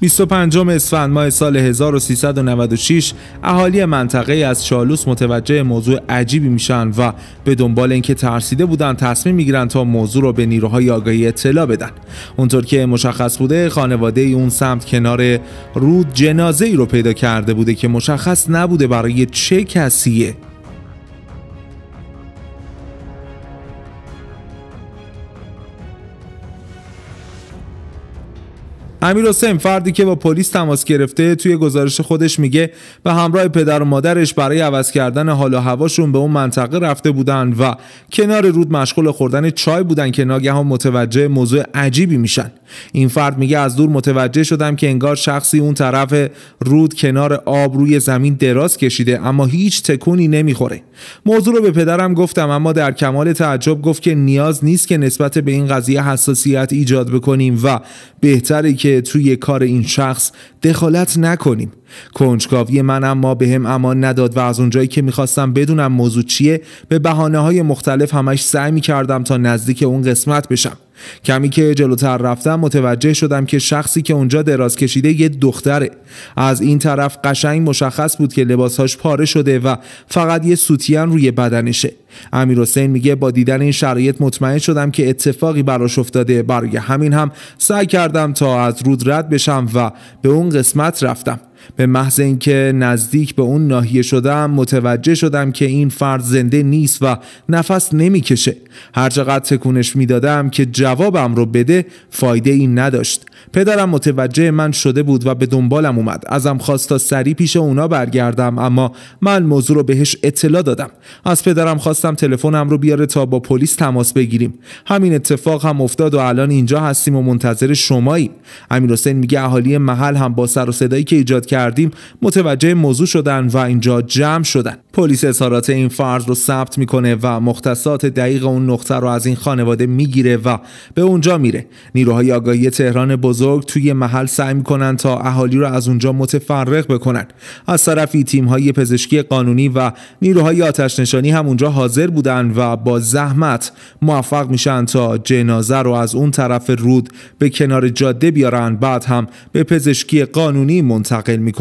25 اسفند ماه سال 1396 اهالی منطقه از شالوس متوجه موضوع عجیبی میشن و به دنبال اینکه ترسیده بودن تصمیم میگیرن تا موضوع رو به نیروهای آگاهی اطلاع بدن اونطور که مشخص بوده خانواده اون سمت کنار رود جنازه ای رو پیدا کرده بوده که مشخص نبوده برای چه کسیه امیر حسین فردی که با پلیس تماس گرفته توی گزارش خودش میگه به همراه پدر و مادرش برای عوض کردن حال و هواشون به اون منطقه رفته بودن و کنار رود مشغول خوردن چای بودن که ناگهان متوجه موضوع عجیبی میشن این فرد میگه از دور متوجه شدم که انگار شخصی اون طرف رود کنار آب روی زمین دراز کشیده اما هیچ تکونی نمیخوره موضوع رو به پدرم گفتم اما در کمال تعجب گفت که نیاز نیست که نسبت به این قضیه حساسیت ایجاد بکنیم و بهتره که که توی کار این شخص دخالت نکنیم کنجکاوی من اما به هم امان نداد و از اونجایی که میخواستم بدونم موضوع چیه به بحانه های مختلف همش سعی میکردم تا نزدیک اون قسمت بشم کمی که جلوتر رفتم متوجه شدم که شخصی که اونجا دراز کشیده یه دختره از این طرف قشنگ مشخص بود که لباسهاش پاره شده و فقط یه سوتیان روی بدنشه امیر حسین میگه با دیدن این شرایط مطمئن شدم که اتفاقی براش افتاده برای همین هم سعی کردم تا از رود رد بشم و به اون قسمت رفتم به محض اینکه نزدیک به اون ناحیه شدم متوجه شدم که این فرد زنده نیست و نفس نمیکشه هرچقدر تکونش میدادم که جوابم رو بده فایده این نداشت پدرم متوجه من شده بود و به دنبالم اومد ازم خواست تا سریع پیش اونا برگردم اما من موضوع رو بهش اطلاع دادم از پدرم خواستم تلفنم رو بیاره تا با پلیس تماس بگیریم همین اتفاق هم افتاد و الان اینجا هستیم و منتظر شماییم امیر میگه اهالی محل هم با سر و صدایی که ایجاد کردیم متوجه موضوع شدن و اینجا جمع شدن پلیس اظهارات این فرض رو ثبت میکنه و مختصات دقیق اون نقطه رو از این خانواده میگیره و به اونجا میره نیروهای آگاهی تهران بزرگ توی محل سعی میکنن تا اهالی رو از اونجا متفرق بکنن از طرفی های پزشکی قانونی و نیروهای آتش نشانی هم اونجا حاضر بودن و با زحمت موفق میشن تا جنازه رو از اون طرف رود به کنار جاده بیارن بعد هم به پزشکی قانونی منتقل می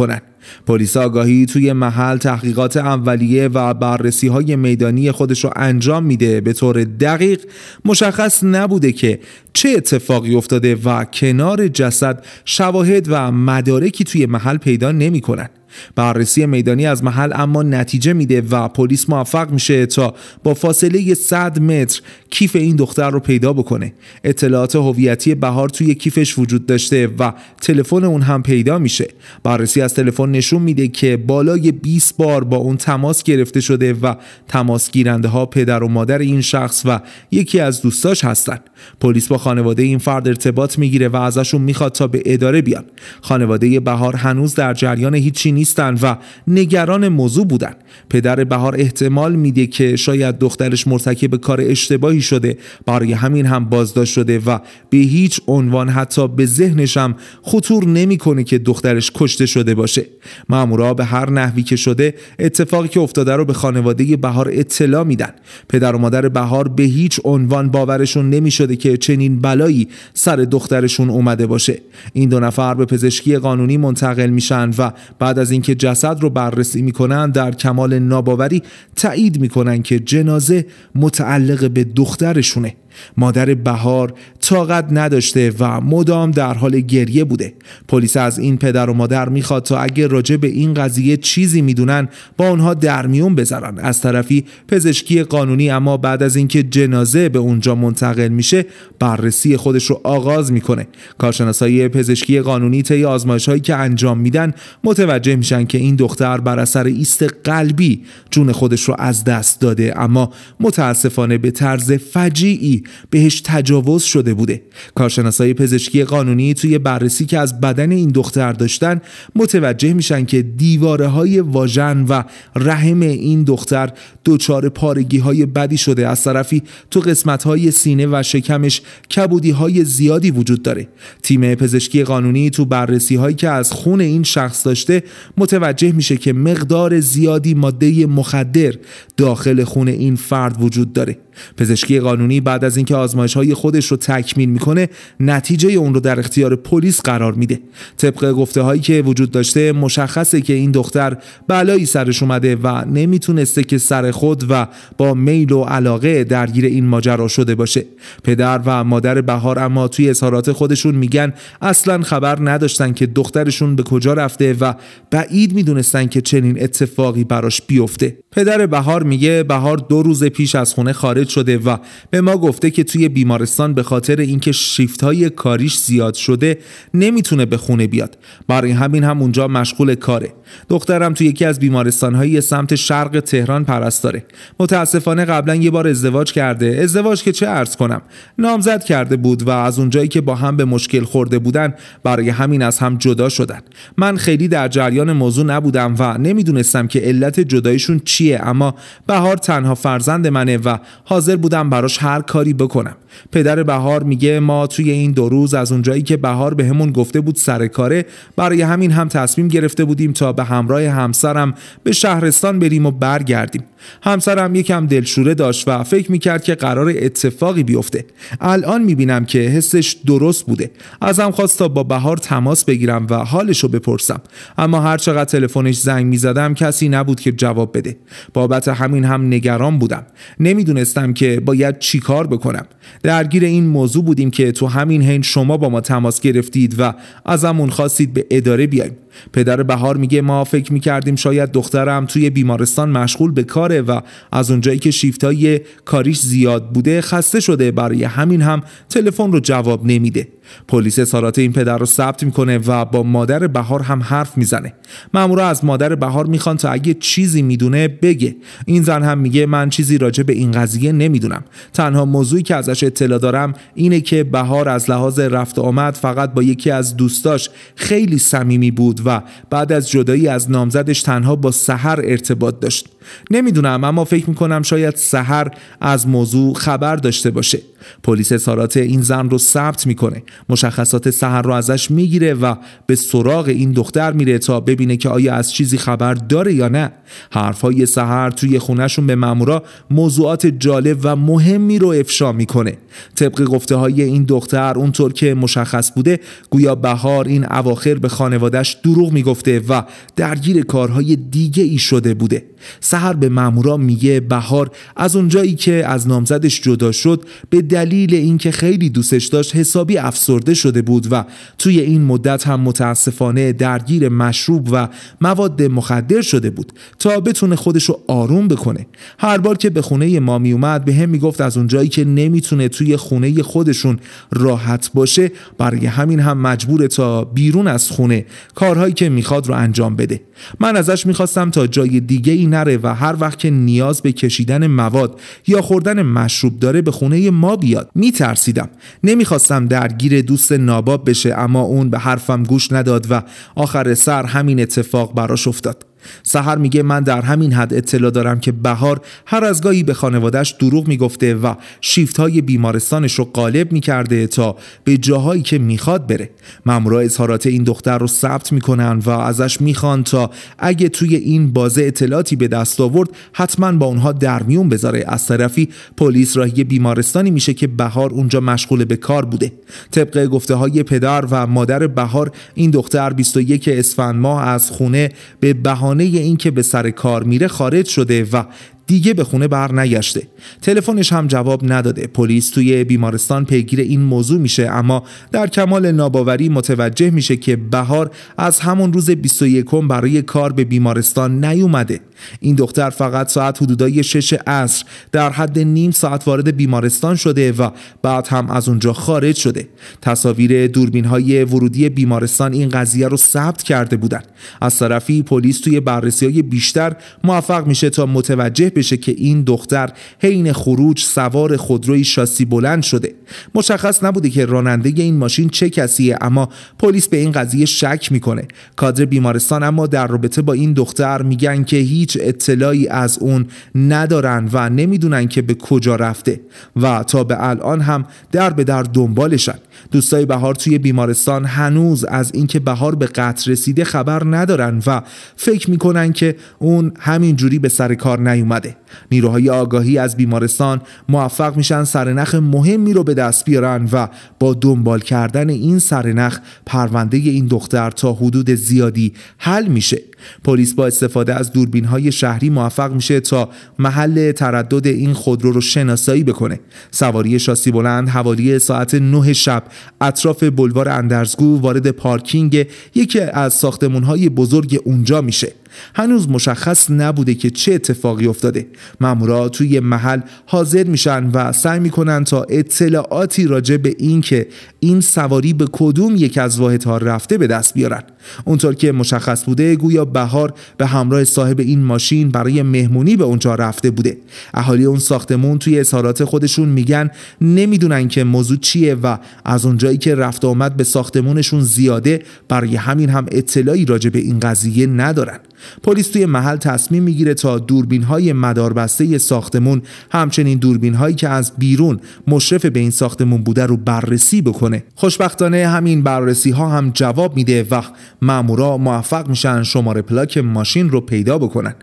پلیس آگاهی توی محل تحقیقات اولیه و بررسی های میدانی خودش رو انجام میده به طور دقیق مشخص نبوده که چه اتفاقی افتاده و کنار جسد شواهد و مدارکی توی محل پیدا نمیکنن. بررسی میدانی از محل اما نتیجه میده و پلیس موفق میشه تا با فاصله 100 متر کیف این دختر رو پیدا بکنه اطلاعات هویتی بهار توی کیفش وجود داشته و تلفن اون هم پیدا میشه بررسی از تلفن نشون میده که بالای 20 بار با اون تماس گرفته شده و تماس گیرنده ها پدر و مادر این شخص و یکی از دوستاش هستن پلیس با خانواده این فرد ارتباط میگیره و ازشون میخواد تا به اداره بیان خانواده بهار هنوز در جریان هیچی نیستن و نگران موضوع بودن پدر بهار احتمال میده که شاید دخترش مرتکب کار اشتباهی شده برای همین هم بازداشت شده و به هیچ عنوان حتی به ذهنشم خطور نمیکنه که دخترش کشته شده باشه مامورا به هر نحوی که شده اتفاقی که افتاده رو به خانواده بهار اطلاع میدن پدر و مادر بهار به هیچ عنوان باورشون نمیشده که چنین بلایی سر دخترشون اومده باشه این دو نفر به پزشکی قانونی منتقل میشن و بعد از اینکه جسد رو بررسی میکنن در کمال ناباوری تایید میکنن که جنازه متعلق به دخترشونه مادر بهار طاقت نداشته و مدام در حال گریه بوده پلیس از این پدر و مادر میخواد تا اگر راجع به این قضیه چیزی میدونن با اونها در میون بذارن از طرفی پزشکی قانونی اما بعد از اینکه جنازه به اونجا منتقل میشه بررسی خودش رو آغاز میکنه کارشناسای پزشکی قانونی طی آزمایشهایی که انجام میدن متوجه میشن که این دختر بر اثر ایست قلبی جون خودش رو از دست داده اما متاسفانه به طرز فجیعی بهش تجاوز شده بوده کارشناسای پزشکی قانونی توی بررسی که از بدن این دختر داشتن متوجه میشن که دیواره های واژن و رحم این دختر دچار پارگی های بدی شده از طرفی تو قسمت های سینه و شکمش کبودی های زیادی وجود داره تیم پزشکی قانونی تو بررسی هایی که از خون این شخص داشته متوجه میشه که مقدار زیادی ماده مخدر داخل خون این فرد وجود داره پزشکی قانونی بعد از اینکه آزمایش های خودش رو تکمیل میکنه نتیجه اون رو در اختیار پلیس قرار میده طبق گفته هایی که وجود داشته مشخصه که این دختر بلایی سرش اومده و نمیتونسته که سر خود و با میل و علاقه درگیر این ماجرا شده باشه پدر و مادر بهار اما توی اظهارات خودشون میگن اصلا خبر نداشتن که دخترشون به کجا رفته و بعید میدونستن که چنین اتفاقی براش بیفته پدر بهار میگه بهار دو روز پیش از خونه خارج شده و به ما گفته که توی بیمارستان به خاطر اینکه شیفت های کاریش زیاد شده نمیتونه به خونه بیاد برای همین هم اونجا مشغول کاره دخترم توی یکی از بیمارستان های سمت شرق تهران پرستاره متاسفانه قبلا یه بار ازدواج کرده ازدواج که چه عرض کنم نامزد کرده بود و از اونجایی که با هم به مشکل خورده بودن برای همین از هم جدا شدن من خیلی در جریان موضوع نبودم و نمیدونستم که علت جدایشون چیه اما بهار تنها فرزند منه و حاضر بودم براش هر کاری بکنم پدر بهار میگه ما توی این دو روز از اونجایی که بهار بهمون همون گفته بود سر کاره برای همین هم تصمیم گرفته بودیم تا به همراه همسرم به شهرستان بریم و برگردیم همسرم یکم دلشوره داشت و فکر میکرد که قرار اتفاقی بیفته الان میبینم که حسش درست بوده ازم خواست تا با بهار تماس بگیرم و حالش رو بپرسم اما هر چقدر تلفنش زنگ میزدم کسی نبود که جواب بده بابت همین هم نگران بودم نمیدونستم که باید چیکار بکنم درگیر این موضوع بودیم که تو همین حین شما با ما تماس گرفتید و ازمون خواستید به اداره بیایم پدر بهار میگه ما فکر میکردیم شاید دخترم توی بیمارستان مشغول به کاره و از اونجایی که شیفتای کاریش زیاد بوده خسته شده برای همین هم تلفن رو جواب نمیده پلیس اظهارات این پدر رو ثبت میکنه و با مادر بهار هم حرف میزنه مامورا از مادر بهار میخوان تا اگه چیزی میدونه بگه این زن هم میگه من چیزی راجع به این قضیه نمیدونم تنها موضوعی که ازش اطلاع دارم اینه که بهار از لحاظ رفت آمد فقط با یکی از دوستاش خیلی صمیمی بود و بعد از جدایی از نامزدش تنها با سحر ارتباط داشت نمیدونم اما فکر میکنم شاید سحر از موضوع خبر داشته باشه پلیس سارات این زن رو ثبت میکنه مشخصات سحر رو ازش میگیره و به سراغ این دختر میره تا ببینه که آیا از چیزی خبر داره یا نه حرفهای سحر توی خونهشون به مامورا موضوعات جالب و مهمی رو افشا میکنه طبق گفته های این دختر اونطور که مشخص بوده گویا بهار این اواخر به خانوادهش دروغ میگفته و درگیر کارهای دیگه ای شده بوده سهر به مامورا میگه بهار از اونجایی که از نامزدش جدا شد به دلیل اینکه خیلی دوستش داشت حسابی افسرده شده بود و توی این مدت هم متاسفانه درگیر مشروب و مواد مخدر شده بود تا بتونه خودشو آروم بکنه هر بار که به خونه ما میومد به هم میگفت از اونجایی که نمیتونه توی خونه خودشون راحت باشه برای همین هم مجبور تا بیرون از خونه کارهایی که میخواد رو انجام بده من ازش میخواستم تا جای دیگه ای نره و هر وقت که نیاز به کشیدن مواد یا خوردن مشروب داره به خونه ما بیاد میترسیدم نمیخواستم درگیر دوست ناباب بشه اما اون به حرفم گوش نداد و آخر سر همین اتفاق براش افتاد سحر میگه من در همین حد اطلاع دارم که بهار هر از گاهی به خانوادهش دروغ میگفته و شیفت های بیمارستانش رو قالب میکرده تا به جاهایی که میخواد بره مامورا اظهارات این دختر رو ثبت میکنن و ازش میخوان تا اگه توی این بازه اطلاعاتی به دست آورد حتما با اونها در میون بذاره از طرفی پلیس راهی بیمارستانی میشه که بهار اونجا مشغول به کار بوده طبق گفته های پدر و مادر بهار این دختر 21 اسفند ماه از خونه به بهانه بهانه اینکه به سر کار میره خارج شده و دیگه به خونه بر نگشته تلفنش هم جواب نداده پلیس توی بیمارستان پیگیر این موضوع میشه اما در کمال ناباوری متوجه میشه که بهار از همون روز 21 برای کار به بیمارستان نیومده این دختر فقط ساعت حدودای 6 عصر در حد نیم ساعت وارد بیمارستان شده و بعد هم از اونجا خارج شده تصاویر دوربین های ورودی بیمارستان این قضیه رو ثبت کرده بودن از طرفی پلیس توی بررسی های بیشتر موفق میشه تا متوجه بشه که این دختر حین خروج سوار خودروی شاسی بلند شده مشخص نبوده که راننده این ماشین چه کسیه اما پلیس به این قضیه شک میکنه کادر بیمارستان اما در رابطه با این دختر میگن که هیچ اطلاعی از اون ندارن و نمیدونن که به کجا رفته و تا به الان هم در به در دنبالشن دوستای بهار توی بیمارستان هنوز از اینکه بهار به قطر رسیده خبر ندارن و فکر میکنن که اون همینجوری به سر کار نیومده نیروهای آگاهی از بیمارستان موفق میشن سرنخ مهمی رو به دست بیارن و با دنبال کردن این سرنخ پرونده این دختر تا حدود زیادی حل میشه پلیس با استفاده از دوربین های شهری موفق میشه تا محل تردد این خودرو رو شناسایی بکنه سواری شاسی بلند حوالی ساعت 9 شب اطراف بلوار اندرزگو وارد پارکینگ یکی از ساختمون های بزرگ اونجا میشه هنوز مشخص نبوده که چه اتفاقی افتاده مامورا توی محل حاضر میشن و سعی میکنن تا اطلاعاتی راجع به اینکه این سواری به کدوم یک از واحدها رفته به دست بیارن اونطور که مشخص بوده گویا بهار به همراه صاحب این ماشین برای مهمونی به اونجا رفته بوده اهالی اون ساختمون توی اظهارات خودشون میگن نمیدونن که موضوع چیه و از اونجایی که رفت آمد به ساختمونشون زیاده برای همین هم اطلاعی راجع به این قضیه ندارن پلیس توی محل تصمیم میگیره تا دوربین های مداربسته ساختمون همچنین دوربین هایی که از بیرون مشرف به این ساختمون بوده رو بررسی بکنه خوشبختانه همین بررسی ها هم جواب میده و مامورا موفق میشن شماره پلاک ماشین رو پیدا بکنن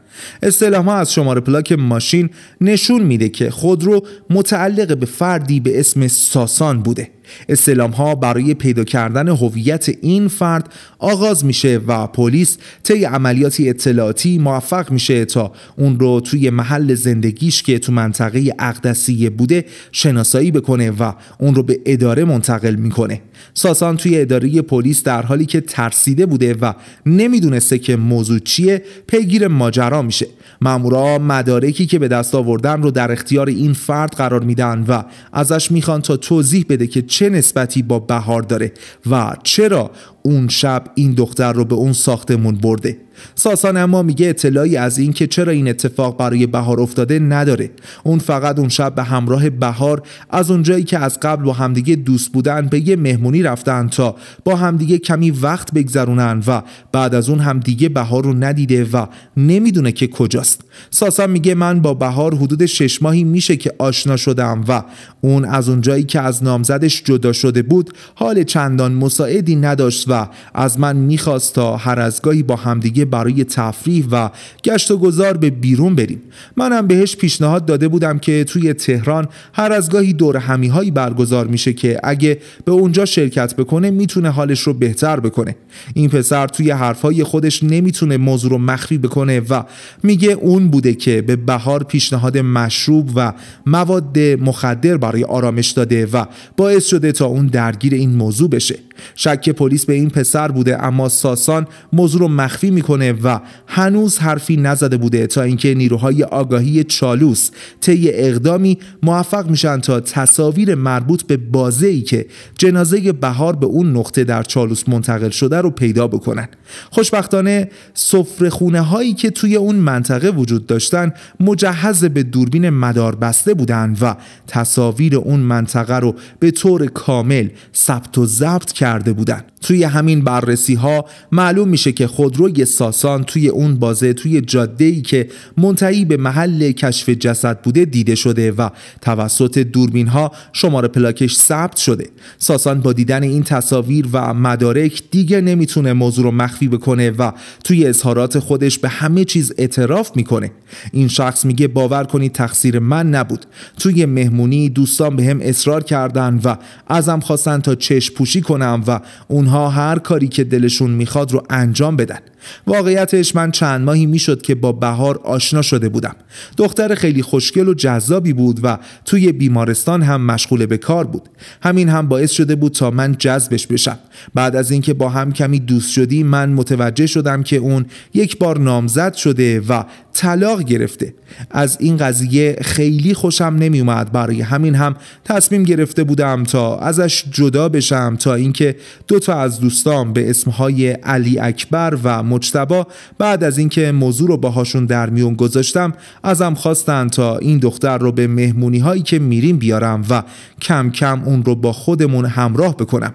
ها از شماره پلاک ماشین نشون میده که خودرو متعلق به فردی به اسم ساسان بوده استلام ها برای پیدا کردن هویت این فرد آغاز میشه و پلیس طی عملیاتی اطلاعاتی موفق میشه تا اون رو توی محل زندگیش که تو منطقه اقدسیه بوده شناسایی بکنه و اون رو به اداره منتقل میکنه ساسان توی اداره پلیس در حالی که ترسیده بوده و نمیدونسته که موضوع چیه پیگیر ماجرا میشه مامورا مدارکی که به دست آوردن رو در اختیار این فرد قرار میدن و ازش میخوان تا توضیح بده که چه چه نسبتی با بهار داره و چرا اون شب این دختر رو به اون ساختمون برده ساسان اما میگه اطلاعی از اینکه چرا این اتفاق برای بهار افتاده نداره اون فقط اون شب به همراه بهار از اونجایی که از قبل با همدیگه دوست بودن به یه مهمونی رفتن تا با همدیگه کمی وقت بگذرونن و بعد از اون همدیگه بهار رو ندیده و نمیدونه که کجاست ساسان میگه من با بهار حدود شش ماهی میشه که آشنا شدم و اون از اونجایی که از نامزدش جدا شده بود حال چندان مساعدی نداشت و از من میخواست تا هر از گاهی با همدیگه برای تفریح و گشت و گذار به بیرون بریم منم بهش پیشنهاد داده بودم که توی تهران هر از گاهی دور همیهایی برگزار میشه که اگه به اونجا شرکت بکنه میتونه حالش رو بهتر بکنه این پسر توی حرفهای خودش نمیتونه موضوع رو مخفی بکنه و میگه اون بوده که به بهار پیشنهاد مشروب و مواد مخدر برای آرامش داده و باعث شده تا اون درگیر این موضوع بشه شک پلیس به این پسر بوده اما ساسان موضوع رو مخفی میکنه و هنوز حرفی نزده بوده تا اینکه نیروهای آگاهی چالوس طی اقدامی موفق میشن تا تصاویر مربوط به بازه ای که جنازه بهار به اون نقطه در چالوس منتقل شده رو پیدا بکنن خوشبختانه سفره خونه هایی که توی اون منطقه وجود داشتن مجهز به دوربین مدار بسته بودن و تصاویر اون منطقه رو به طور کامل ثبت و ضبط کرده توی همین بررسی ها معلوم میشه که خودروی ساسان توی اون بازه توی جاده ای که منتهی به محل کشف جسد بوده دیده شده و توسط دوربین ها شماره پلاکش ثبت شده ساسان با دیدن این تصاویر و مدارک دیگه نمیتونه موضوع رو مخفی بکنه و توی اظهارات خودش به همه چیز اعتراف میکنه این شخص میگه باور کنید تقصیر من نبود توی مهمونی دوستان به هم اصرار کردن و ازم خواستن تا چشم پوشی کنم و اونها هر کاری که دلشون میخواد رو انجام بدن واقعیتش من چند ماهی میشد که با بهار آشنا شده بودم دختر خیلی خوشگل و جذابی بود و توی بیمارستان هم مشغول به کار بود همین هم باعث شده بود تا من جذبش بشم بعد از اینکه با هم کمی دوست شدی من متوجه شدم که اون یک بار نامزد شده و طلاق گرفته از این قضیه خیلی خوشم نمیومد برای همین هم تصمیم گرفته بودم تا ازش جدا بشم تا اینکه دو تا از دوستام به اسمهای علی اکبر و مجتبا بعد از اینکه موضوع رو باهاشون در میون گذاشتم ازم خواستن تا این دختر رو به مهمونی هایی که میریم بیارم و کم کم اون رو با خودمون همراه بکنم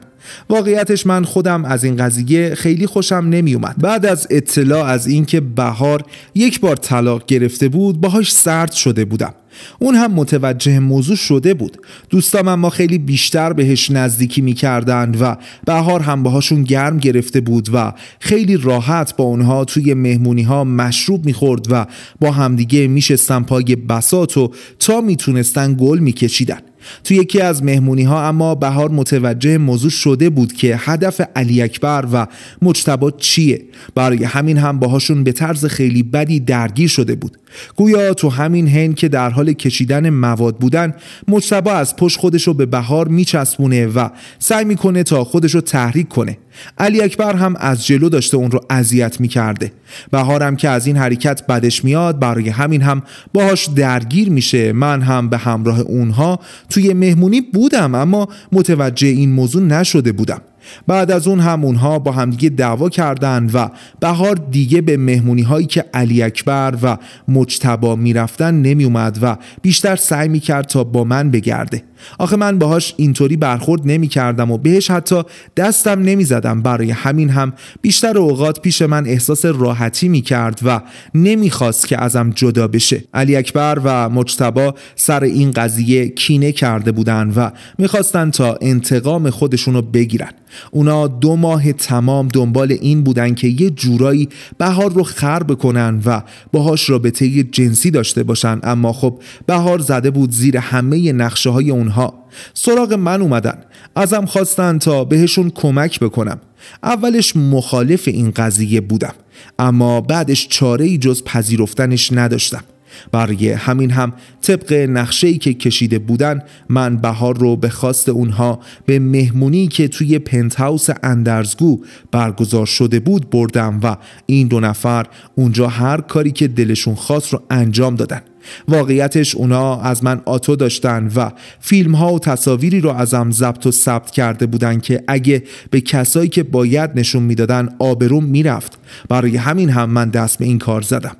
واقعیتش من خودم از این قضیه خیلی خوشم نمیومد بعد از اطلاع از اینکه بهار یک بار طلاق گرفته بود باهاش سرد شده بودم اون هم متوجه موضوع شده بود دوستام ما خیلی بیشتر بهش نزدیکی میکردند و بهار هم باهاشون گرم گرفته بود و خیلی راحت با اونها توی مهمونی ها مشروب میخورد و با همدیگه میشستن پای بسات و تا میتونستن گل میکشیدن توی یکی از مهمونی ها اما بهار متوجه موضوع شده بود که هدف علی اکبر و مجتبا چیه برای همین هم باهاشون به طرز خیلی بدی درگیر شده بود گویا تو همین هنگ که در حال کشیدن مواد بودن مجتبا از پشت خودشو به بهار میچسبونه و سعی میکنه تا خودشو تحریک کنه علی اکبر هم از جلو داشته اون رو اذیت میکرده بهارم که از این حرکت بدش میاد برای همین هم باهاش درگیر میشه من هم به همراه اونها توی مهمونی بودم اما متوجه این موضوع نشده بودم بعد از اون هم اونها با همدیگه دعوا کردن و بهار دیگه به مهمونی هایی که علی اکبر و مجتبا میرفتن نمیومد و بیشتر سعی کرد تا با من بگرده آخه من باهاش اینطوری برخورد نمیکردم و بهش حتی دستم زدم برای همین هم بیشتر اوقات پیش من احساس راحتی کرد و نمیخواست که ازم جدا بشه علی اکبر و مجتبا سر این قضیه کینه کرده بودن و میخواستن تا انتقام خودشونو بگیرن اونا دو ماه تمام دنبال این بودن که یه جورایی بهار رو خر بکنن و باهاش رابطه جنسی داشته باشن اما خب بهار زده بود زیر همه نقشه های اونها سراغ من اومدن ازم خواستن تا بهشون کمک بکنم اولش مخالف این قضیه بودم اما بعدش چاره ای جز پذیرفتنش نداشتم برای همین هم طبق نقشه‌ای که کشیده بودن من بهار رو به خواست اونها به مهمونی که توی پنتهاوس اندرزگو برگزار شده بود بردم و این دو نفر اونجا هر کاری که دلشون خواست رو انجام دادن واقعیتش اونا از من آتو داشتن و فیلم ها و تصاویری رو ازم ضبط و ثبت کرده بودن که اگه به کسایی که باید نشون میدادن آبروم میرفت برای همین هم من دست به این کار زدم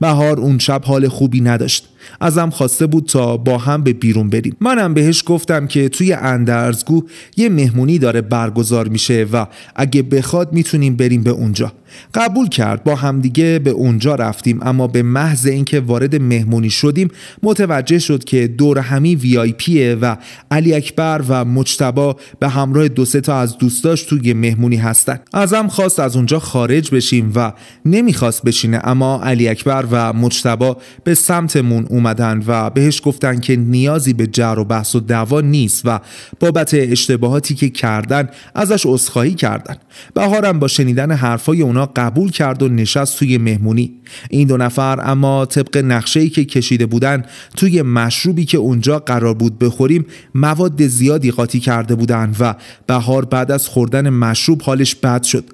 بهار اون شب حال خوبی نداشت ازم خواسته بود تا با هم به بیرون بریم منم بهش گفتم که توی اندرزگو یه مهمونی داره برگزار میشه و اگه بخواد میتونیم بریم به اونجا قبول کرد با همدیگه به اونجا رفتیم اما به محض اینکه وارد مهمونی شدیم متوجه شد که دور همی وی آی پیه و علی اکبر و مجتبا به همراه دو سه تا از دوستاش توی مهمونی هستن ازم خواست از اونجا خارج بشیم و نمیخواست بشینه اما علی اکبر و مجتبا به سمتمون اومدن و بهش گفتن که نیازی به جر و بحث و دعوا نیست و بابت اشتباهاتی که کردن ازش عذرخواهی کردن بهارم با شنیدن حرفای اونا قبول کرد و نشست توی مهمونی این دو نفر اما طبق نقشه‌ای که کشیده بودن توی مشروبی که اونجا قرار بود بخوریم مواد زیادی قاطی کرده بودن و بهار بعد از خوردن مشروب حالش بد شد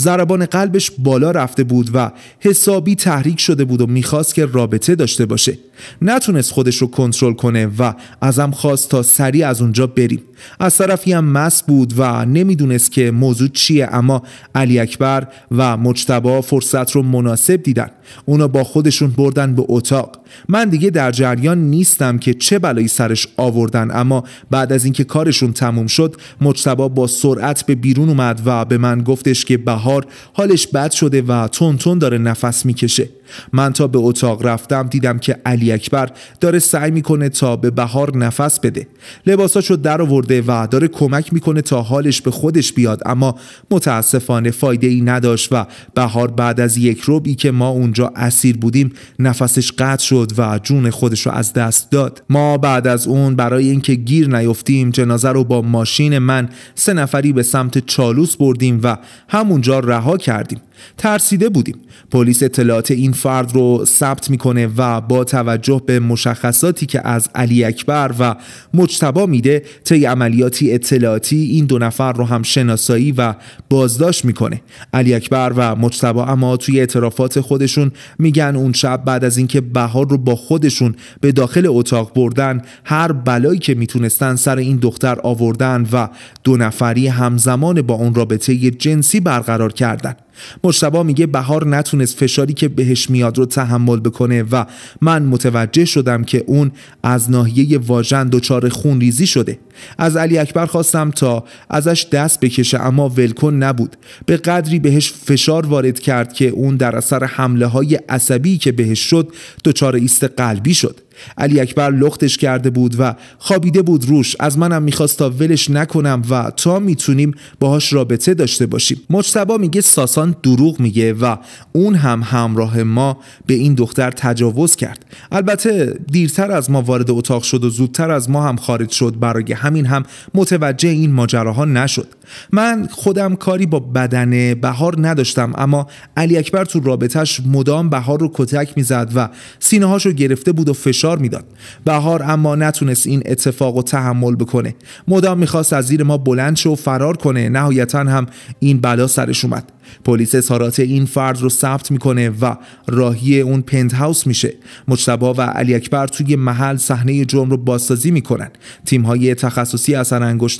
ضربان قلبش بالا رفته بود و حسابی تحریک شده بود و میخواست که رابطه داشته باشه نتونست خودش رو کنترل کنه و ازم خواست تا سریع از اونجا بریم از طرفی هم مس بود و نمیدونست که موضوع چیه اما علی اکبر و مجتبا فرصت رو مناسب دیدن اونا با خودشون بردن به اتاق من دیگه در جریان نیستم که چه بلایی سرش آوردن اما بعد از اینکه کارشون تموم شد مجتبا با سرعت به بیرون اومد و به من گفتش که بهار حالش بد شده و تون تون داره نفس میکشه من تا به اتاق رفتم دیدم که علی اکبر داره سعی میکنه تا به بهار نفس بده لباساشو در خورده و داره کمک میکنه تا حالش به خودش بیاد اما متاسفانه فایده ای نداشت و بهار بعد از یک روبی که ما اونجا اسیر بودیم نفسش قطع شد و جون خودش رو از دست داد ما بعد از اون برای اینکه گیر نیفتیم جنازه رو با ماشین من سه نفری به سمت چالوس بردیم و همونجا رها کردیم ترسیده بودیم پلیس اطلاعات این فرد رو ثبت میکنه و با توجه به مشخصاتی که از علی اکبر و مجتبا میده طی عملیاتی اطلاعاتی این دو نفر رو هم شناسایی و بازداشت میکنه علی اکبر و مجتبا اما توی اعترافات خودشون میگن اون شب بعد از اینکه بهار رو با خودشون به داخل اتاق بردن هر بلایی که میتونستن سر این دختر آوردن و دو نفری همزمان با اون رابطه جنسی برقرار کردن مشتبا میگه بهار نتونست فشاری که بهش میاد رو تحمل بکنه و من متوجه شدم که اون از ناحیه واژن دچار خونریزی شده از علی اکبر خواستم تا ازش دست بکشه اما ولکن نبود به قدری بهش فشار وارد کرد که اون در اثر حمله های عصبی که بهش شد دچار ایست قلبی شد علی اکبر لختش کرده بود و خوابیده بود روش از منم میخواست تا ولش نکنم و تا میتونیم باهاش رابطه داشته باشیم مجتبا میگه ساسان دروغ میگه و اون هم همراه ما به این دختر تجاوز کرد البته دیرتر از ما وارد اتاق شد و زودتر از ما هم خارج شد برای همین هم متوجه این ماجراها نشد من خودم کاری با بدن بهار نداشتم اما علی اکبر تو رابطهش مدام بهار رو کتک میزد و سینه هاشو رو گرفته بود و فشار میداد بهار اما نتونست این اتفاق رو تحمل بکنه مدام میخواست از زیر ما بلند شه و فرار کنه نهایتا هم این بلا سرش اومد پلیس اظهارات این فرد رو ثبت میکنه و راهی اون پنت هاوس میشه مجتبا و علی اکبر توی محل صحنه جرم رو بازسازی میکنن تیم های تخصصی اثر انگشت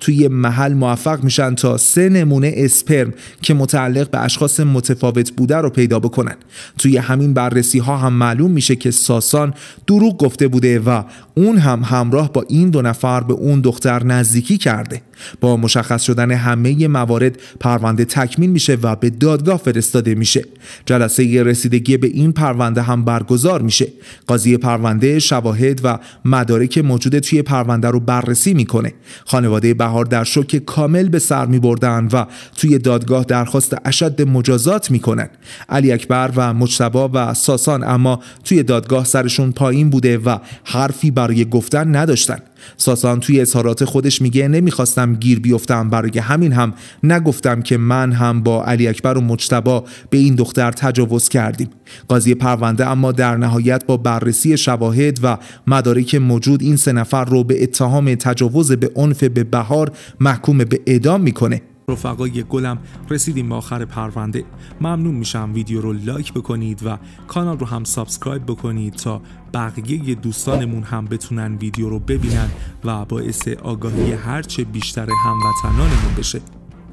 توی محل موفق میشن تا سه نمونه اسپرم که متعلق به اشخاص متفاوت بوده رو پیدا بکنن توی همین بررسی ها هم معلوم میشه که ساسان دروغ گفته بوده و اون هم همراه با این دو نفر به اون دختر نزدیکی کرده با مشخص شدن همه موارد پرونده تکمیل میشه و به دادگاه فرستاده میشه جلسه رسیدگی به این پرونده هم برگزار میشه قاضی پرونده شواهد و مدارک موجود توی پرونده رو بررسی میکنه خانواده بهار در شوک کامل به سر میبردن و توی دادگاه درخواست اشد مجازات میکنن علی اکبر و مجتبا و ساسان اما توی دادگاه سرشون پایین بوده و حرفی برای گفتن نداشتن ساسان توی اظهارات خودش میگه نمیخواستم گیر بیفتم برای همین هم نگفتم که من هم با علی اکبر و مجتبا به این دختر تجاوز کردیم قاضی پرونده اما در نهایت با بررسی شواهد و مدارک موجود این سه نفر رو به اتهام تجاوز به عنف به بهار محکوم به اعدام میکنه رفقای گلم رسیدیم به آخر پرونده ممنون میشم ویدیو رو لایک بکنید و کانال رو هم سابسکرایب بکنید تا بقیه دوستانمون هم بتونن ویدیو رو ببینن و باعث آگاهی هرچه بیشتر هموطنانمون بشه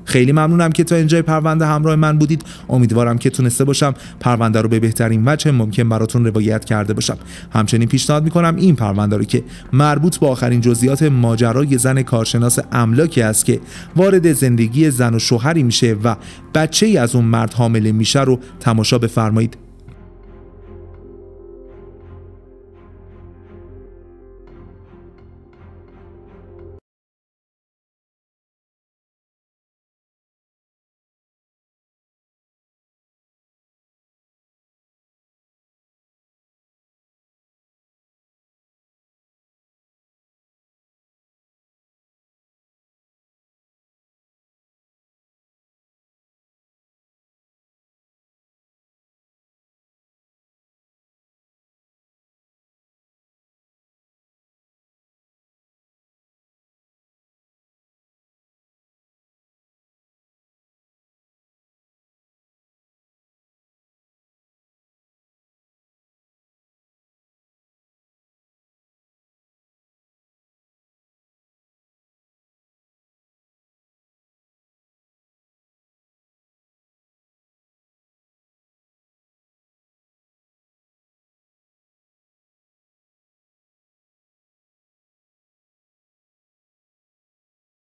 خیلی ممنونم که تا اینجای پرونده همراه من بودید امیدوارم که تونسته باشم پرونده رو به بهترین وجه ممکن براتون روایت کرده باشم همچنین پیشنهاد میکنم این پرونده رو که مربوط به آخرین جزئیات ماجرای زن کارشناس املاکی است که وارد زندگی زن و شوهری میشه و بچه ای از اون مرد حامله میشه رو تماشا بفرمایید